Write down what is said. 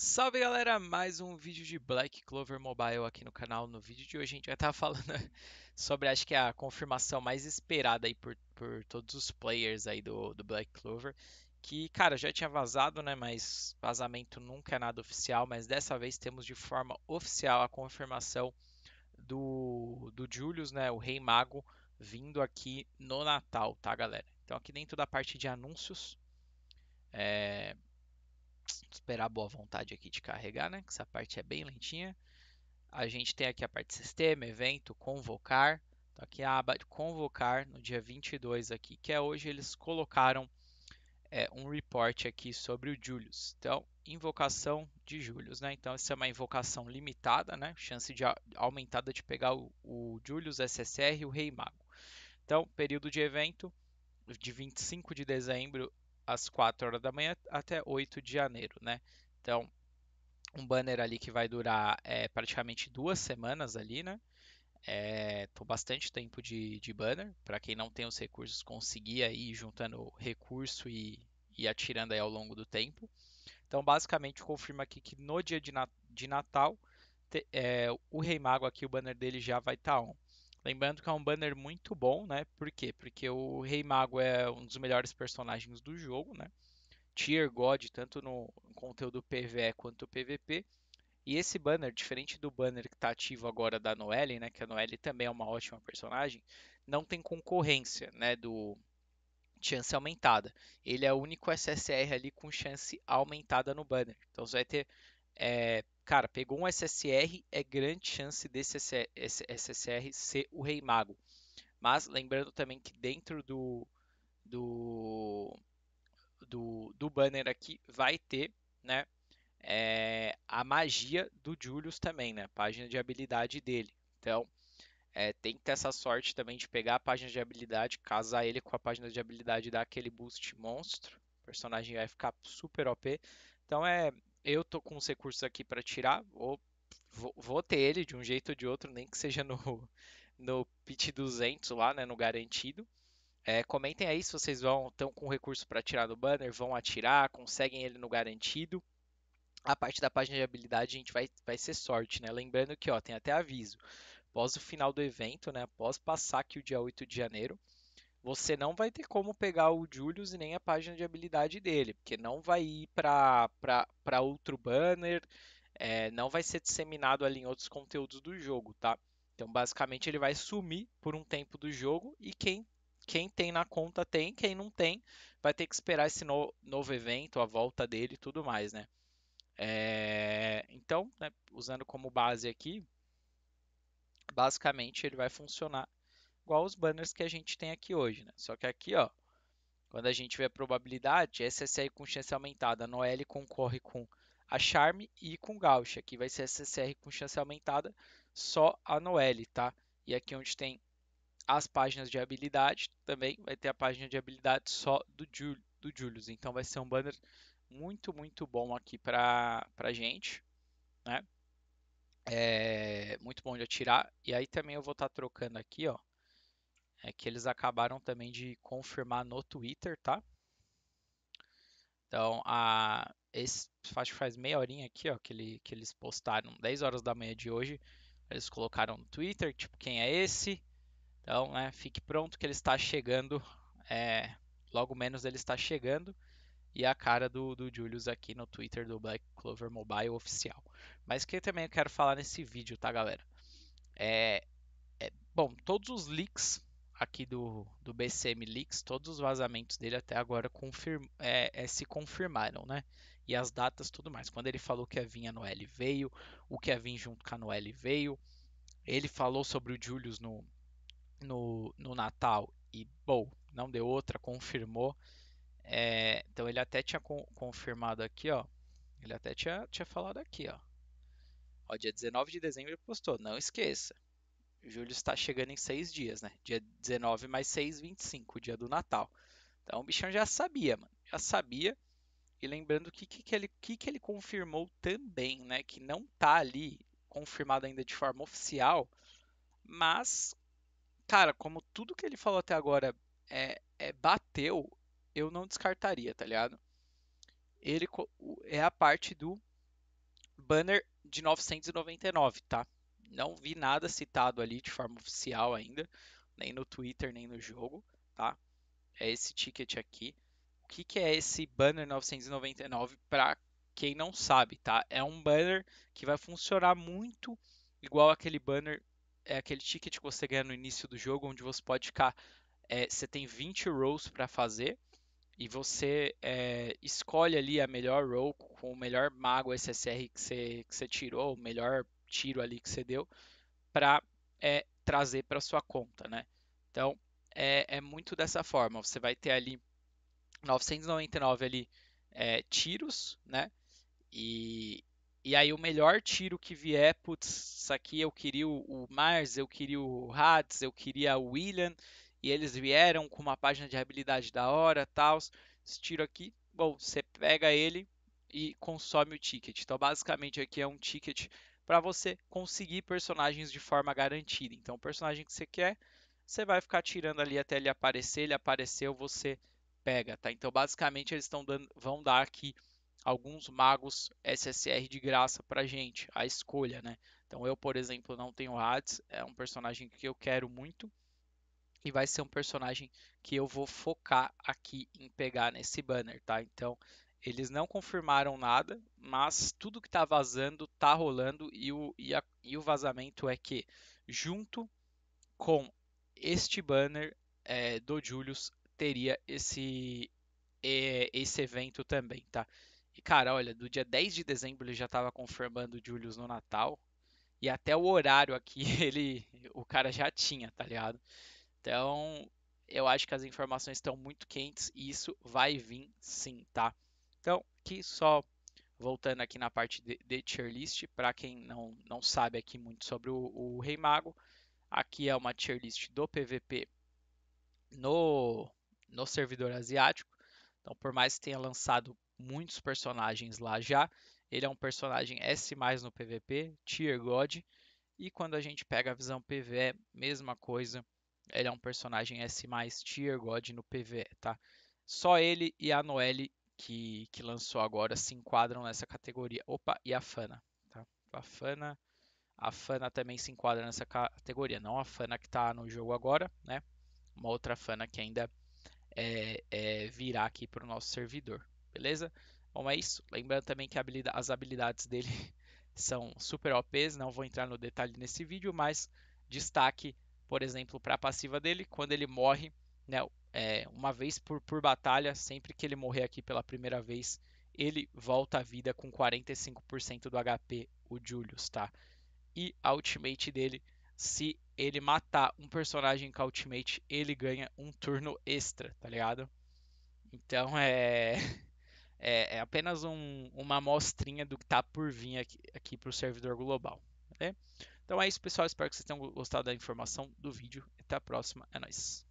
Salve galera, mais um vídeo de Black Clover Mobile aqui no canal. No vídeo de hoje a gente vai estar falando sobre acho que é a confirmação mais esperada aí por, por todos os players aí do, do Black Clover. Que, cara, já tinha vazado, né? Mas vazamento nunca é nada oficial. Mas dessa vez temos de forma oficial a confirmação do, do Julius, né? O Rei Mago, vindo aqui no Natal, tá, galera? Então aqui dentro da parte de anúncios. É, esperar a boa vontade aqui de carregar, né? Que essa parte é bem lentinha. A gente tem aqui a parte sistema, evento, convocar. Então aqui a aba de convocar no dia 22 aqui, que é hoje eles colocaram é, um report aqui sobre o Julius. Então, invocação de Julius, né? Então essa é uma invocação limitada, né? Chance de aumentada de pegar o, o Julius SSR e o Rei Mago. Então, período de evento de 25 de dezembro às 4 horas da manhã até 8 de janeiro, né? Então, um banner ali que vai durar é, praticamente duas semanas ali, né? É, tô bastante tempo de, de banner. Para quem não tem os recursos, conseguir aí juntando recurso e, e atirando aí ao longo do tempo. Então, basicamente, confirma aqui que no dia de, de Natal, te, é, o Rei Mago aqui, o banner dele já vai estar tá on. Lembrando que é um banner muito bom, né? Por quê? Porque o Rei Mago é um dos melhores personagens do jogo, né? Tier God, tanto no conteúdo PvE quanto PvP. E esse banner, diferente do banner que está ativo agora da Noelle, né? Que a Noelle também é uma ótima personagem, não tem concorrência, né? Do chance aumentada. Ele é o único SSR ali com chance aumentada no banner. Então você vai ter é, cara, pegou um SSR, é grande chance desse SSR ser o Rei Mago. Mas lembrando também que dentro do, do, do, do banner aqui vai ter né, é, a magia do Julius também, né, página de habilidade dele. Então é, tem que ter essa sorte também de pegar a página de habilidade, casar ele com a página de habilidade daquele boost monstro. O personagem vai ficar super OP. Então é, eu tô com os recursos aqui para tirar, ou vou, vou, ter ele de um jeito ou de outro, nem que seja no, no PIT 200 lá, né, no garantido. É, comentem aí se vocês vão estão com recurso para tirar do banner, vão atirar, conseguem ele no garantido. A parte da página de habilidade a gente vai, vai ser sorte, né? Lembrando que ó, tem até aviso. Após o final do evento, né, após passar aqui o dia 8 de janeiro, você não vai ter como pegar o Julius e nem a página de habilidade dele, porque não vai ir para outro banner, é, não vai ser disseminado ali em outros conteúdos do jogo, tá? Então, basicamente, ele vai sumir por um tempo do jogo e quem, quem tem na conta tem, quem não tem vai ter que esperar esse no, novo evento, a volta dele e tudo mais, né? É, então, né, usando como base aqui, basicamente ele vai funcionar igual os banners que a gente tem aqui hoje, né? Só que aqui, ó, quando a gente vê a probabilidade, SSR com chance aumentada, Noelle concorre com a Charme e com Gauch. Aqui vai ser SSR com chance aumentada, só a Noelle, tá? E aqui onde tem as páginas de habilidade, também vai ter a página de habilidade só do, Jul do Julius. Então vai ser um banner muito, muito bom aqui pra, pra gente, né? É muito bom de atirar. E aí também eu vou estar tá trocando aqui, ó é que eles acabaram também de confirmar no Twitter, tá? Então, a, esse, acho que faz meia horinha aqui, ó, que, ele, que eles postaram, 10 horas da manhã de hoje, eles colocaram no Twitter, tipo, quem é esse? Então, né, fique pronto que ele está chegando, é, logo menos ele está chegando, e a cara do, do Julius aqui no Twitter do Black Clover Mobile oficial. Mas que também eu quero falar nesse vídeo, tá, galera? É, é, bom, todos os leaks aqui do, do BCM Leaks, todos os vazamentos dele até agora é, é, se confirmaram, né? E as datas tudo mais. Quando ele falou que a Vinha Noelle veio, o que a Vinha junto com a Noelle veio, ele falou sobre o Julius no, no, no Natal e, bom, não deu outra, confirmou. É, então ele até tinha co confirmado aqui, ó. Ele até tinha, tinha falado aqui, ó. ó. Dia 19 de dezembro ele postou, não esqueça. Julho está chegando em seis dias, né? Dia 19 mais 6, 25, dia do Natal. Então o bichão já sabia, mano. Já sabia. E lembrando que que, que ele que, que ele confirmou também, né? Que não tá ali confirmado ainda de forma oficial, mas cara, como tudo que ele falou até agora é, é bateu, eu não descartaria, tá ligado? Ele é a parte do banner de 999, tá? Não vi nada citado ali de forma oficial ainda, nem no Twitter, nem no jogo, tá? É esse ticket aqui. O que, que é esse banner 999 para quem não sabe, tá? É um banner que vai funcionar muito igual aquele banner, é aquele ticket que você ganha no início do jogo, onde você pode ficar, é, você tem 20 rows para fazer e você é, escolhe ali a melhor row com o melhor mago SSR que você, que você tirou, o melhor tiro ali que você deu para é, trazer para sua conta, né? Então é, é, muito dessa forma. Você vai ter ali 999 ali é, tiros, né? E, e aí o melhor tiro que vier, putz, isso aqui eu queria o, Mars, eu queria o Hades, eu queria o William, e eles vieram com uma página de habilidade da hora, tal. Esse tiro aqui, bom, você pega ele e consome o ticket. Então basicamente aqui é um ticket para você conseguir personagens de forma garantida. Então, o personagem que você quer, você vai ficar tirando ali até ele aparecer. Ele apareceu, você pega, tá? Então, basicamente, eles estão vão dar aqui alguns magos SSR de graça pra gente, a escolha, né? Então, eu, por exemplo, não tenho Hades, é um personagem que eu quero muito e vai ser um personagem que eu vou focar aqui em pegar nesse banner, tá? Então, eles não confirmaram nada, mas tudo que está vazando está rolando e o, e, a, e o vazamento é que, junto com este banner é, do Julius, teria esse, é, esse evento também, tá? E cara, olha, do dia 10 de dezembro ele já estava confirmando o Julius no Natal, e até o horário aqui ele o cara já tinha, tá ligado? Então, eu acho que as informações estão muito quentes e isso vai vir sim, tá? Então, que só voltando aqui na parte de, de tier list, para quem não, não sabe aqui muito sobre o, o Rei Mago, aqui é uma tier list do PVP no, no servidor asiático. Então, por mais que tenha lançado muitos personagens lá já, ele é um personagem S no PVP, tier God. E quando a gente pega a visão PVE, é mesma coisa. Ele é um personagem S tier God no PVE, tá? Só ele e a Noelle que, que lançou agora se enquadram nessa categoria. Opa, e a Fana. Tá? A Fana. A Fana também se enquadra nessa categoria, não a Fana que está no jogo agora, né? Uma outra Fana que ainda é, é, virá aqui para o nosso servidor, beleza? Bom, é isso. Lembrando também que habilidade, as habilidades dele são super OPs, não vou entrar no detalhe nesse vídeo, mas destaque, por exemplo, para a passiva dele, quando ele morre, né, é, uma vez por, por batalha, sempre que ele morrer aqui pela primeira vez, ele volta à vida com 45% do HP, o Julius, tá? E a ultimate dele, se ele matar um personagem com a ultimate, ele ganha um turno extra, tá ligado? Então é. É, é apenas um, uma amostrinha do que tá por vir aqui, aqui para o servidor global. Né? Então é isso, pessoal. Espero que vocês tenham gostado da informação do vídeo. Até a próxima. É nóis.